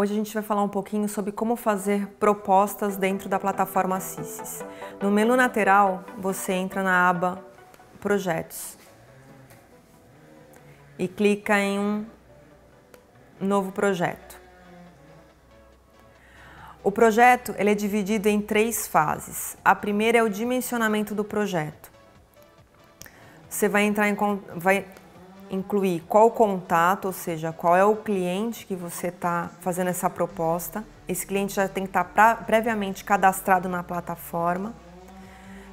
Hoje a gente vai falar um pouquinho sobre como fazer propostas dentro da plataforma CISIS. No menu lateral, você entra na aba Projetos e clica em um novo projeto. O projeto ele é dividido em três fases. A primeira é o dimensionamento do projeto. Você vai entrar em, vai incluir qual o contato, ou seja, qual é o cliente que você está fazendo essa proposta. Esse cliente já tem que estar tá previamente cadastrado na plataforma.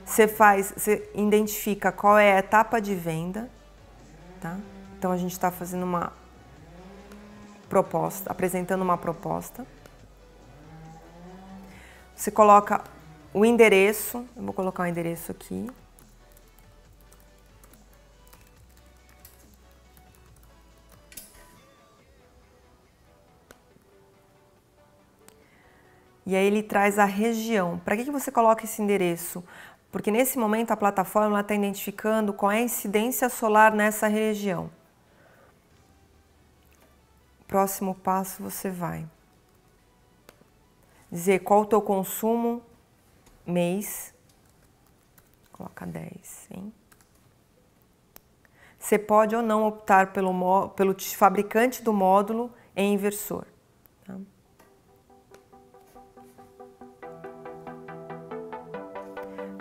Você faz, você identifica qual é a etapa de venda, tá? Então a gente está fazendo uma proposta, apresentando uma proposta. Você coloca o endereço, eu vou colocar o endereço aqui. E aí ele traz a região. Para que, que você coloca esse endereço? Porque nesse momento a plataforma está identificando qual é a incidência solar nessa região. Próximo passo você vai dizer qual o teu consumo mês. Coloca 10, hein? Você pode ou não optar pelo, pelo fabricante do módulo em inversor.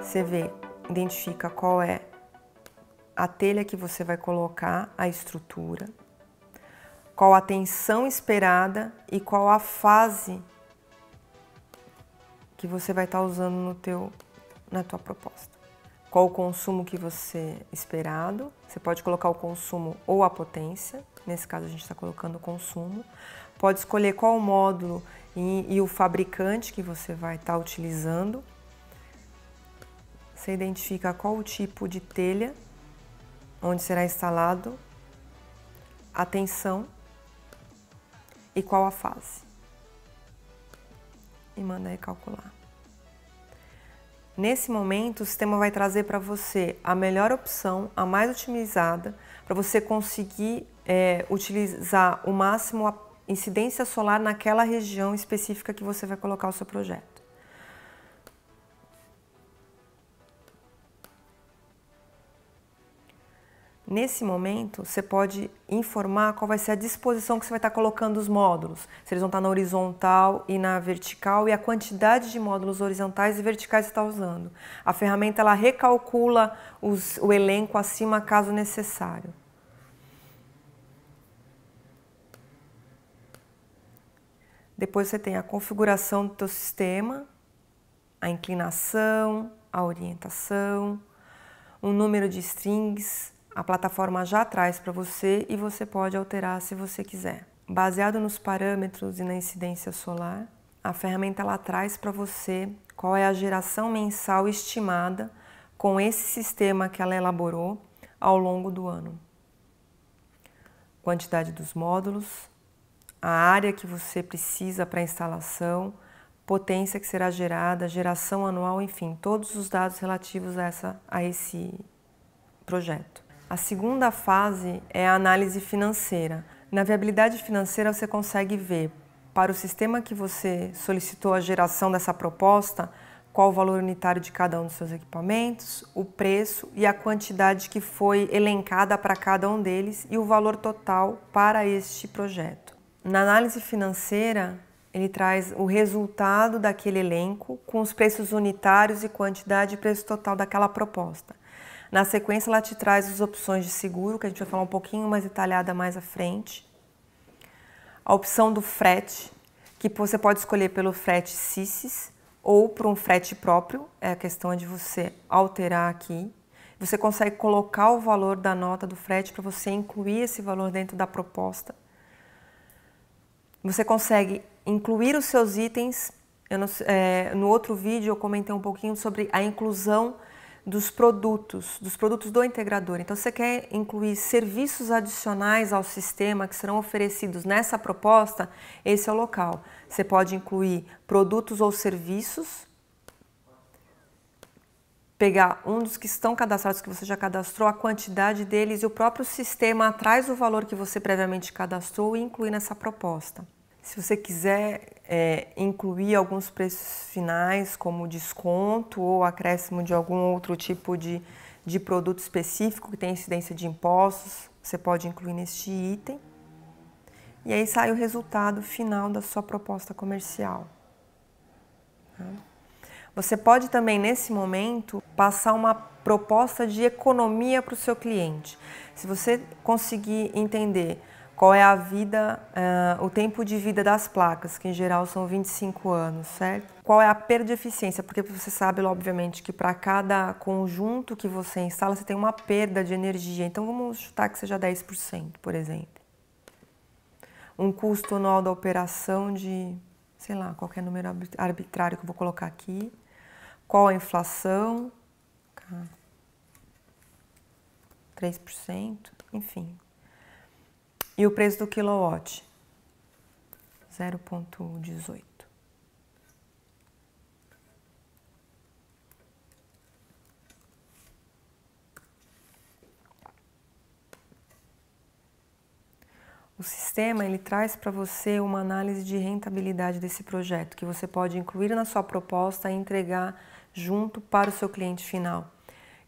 Você vê, identifica qual é a telha que você vai colocar, a estrutura, qual a tensão esperada e qual a fase que você vai estar tá usando no teu, na tua proposta. Qual o consumo que você esperado? Você pode colocar o consumo ou a potência. Nesse caso a gente está colocando o consumo. Pode escolher qual o módulo e, e o fabricante que você vai estar tá utilizando você identifica qual o tipo de telha onde será instalado, a tensão e qual a fase. E manda recalcular. Nesse momento, o sistema vai trazer para você a melhor opção, a mais otimizada, para você conseguir é, utilizar o máximo a incidência solar naquela região específica que você vai colocar o seu projeto. Nesse momento, você pode informar qual vai ser a disposição que você vai estar colocando os módulos, se eles vão estar na horizontal e na vertical e a quantidade de módulos horizontais e verticais que você está usando. A ferramenta ela recalcula os, o elenco acima caso necessário. Depois você tem a configuração do teu sistema, a inclinação, a orientação, o número de strings, a plataforma já traz para você e você pode alterar se você quiser. Baseado nos parâmetros e na incidência solar, a ferramenta ela traz para você qual é a geração mensal estimada com esse sistema que ela elaborou ao longo do ano. Quantidade dos módulos, a área que você precisa para instalação, potência que será gerada, geração anual, enfim, todos os dados relativos a, essa, a esse projeto. A segunda fase é a análise financeira. Na viabilidade financeira, você consegue ver para o sistema que você solicitou a geração dessa proposta qual o valor unitário de cada um dos seus equipamentos, o preço e a quantidade que foi elencada para cada um deles e o valor total para este projeto. Na análise financeira, ele traz o resultado daquele elenco com os preços unitários e quantidade e preço total daquela proposta. Na sequência, ela te traz as opções de seguro, que a gente vai falar um pouquinho mais detalhada mais à frente. A opção do frete, que você pode escolher pelo frete CICES ou por um frete próprio, é a questão de você alterar aqui. Você consegue colocar o valor da nota do frete para você incluir esse valor dentro da proposta. Você consegue incluir os seus itens. Não, é, no outro vídeo eu comentei um pouquinho sobre a inclusão dos produtos, dos produtos do integrador. Então, você quer incluir serviços adicionais ao sistema que serão oferecidos nessa proposta, esse é o local. Você pode incluir produtos ou serviços, pegar um dos que estão cadastrados, que você já cadastrou, a quantidade deles e o próprio sistema atrás do valor que você previamente cadastrou e incluir nessa proposta. Se você quiser é, incluir alguns preços finais, como desconto ou acréscimo de algum outro tipo de, de produto específico que tem incidência de impostos, você pode incluir neste item. E aí sai o resultado final da sua proposta comercial. Tá? Você pode também, nesse momento, passar uma proposta de economia para o seu cliente. Se você conseguir entender qual é a vida, uh, o tempo de vida das placas, que em geral são 25 anos, certo? Qual é a perda de eficiência? Porque você sabe, obviamente, que para cada conjunto que você instala, você tem uma perda de energia. Então vamos chutar que seja 10%, por exemplo. Um custo anual da operação de, sei lá, qualquer número arbitrário que eu vou colocar aqui. Qual a inflação? 3%, enfim, e o preço do quilowatt? 0,18. O sistema ele traz para você uma análise de rentabilidade desse projeto que você pode incluir na sua proposta e entregar junto para o seu cliente final.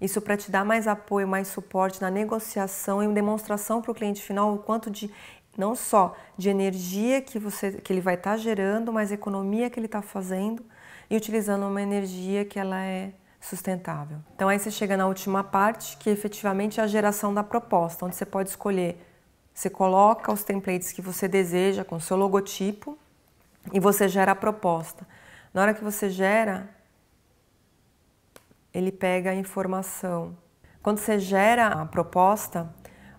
Isso para te dar mais apoio, mais suporte na negociação e demonstração para o cliente final o quanto de não só de energia que você que ele vai estar tá gerando, mas economia que ele está fazendo e utilizando uma energia que ela é sustentável. Então aí você chega na última parte, que efetivamente é a geração da proposta, onde você pode escolher, você coloca os templates que você deseja com seu logotipo e você gera a proposta. Na hora que você gera, ele pega a informação. Quando você gera a proposta,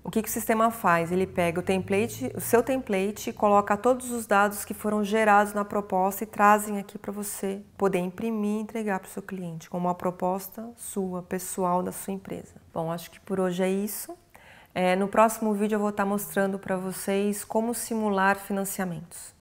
o que, que o sistema faz? Ele pega o template, o seu template, coloca todos os dados que foram gerados na proposta e trazem aqui para você poder imprimir e entregar para o seu cliente, como uma proposta sua, pessoal da sua empresa. Bom, acho que por hoje é isso. É, no próximo vídeo eu vou estar tá mostrando para vocês como simular financiamentos.